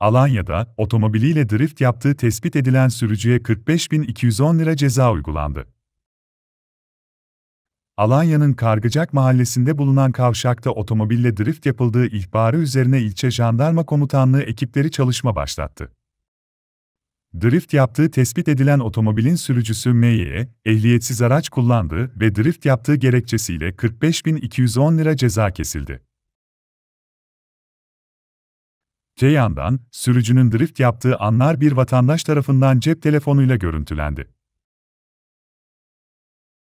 Alanya'da otomobiliyle drift yaptığı tespit edilen sürücüye 45.210 lira ceza uygulandı. Alanya'nın Kargıcak mahallesinde bulunan kavşakta otomobille drift yapıldığı ihbarı üzerine ilçe jandarma komutanlığı ekipleri çalışma başlattı. Drift yaptığı tespit edilen otomobilin sürücüsü M.Y. E, ehliyetsiz araç kullandı ve drift yaptığı gerekçesiyle 45.210 lira ceza kesildi. Te yandan, sürücünün drift yaptığı anlar bir vatandaş tarafından cep telefonuyla görüntülendi.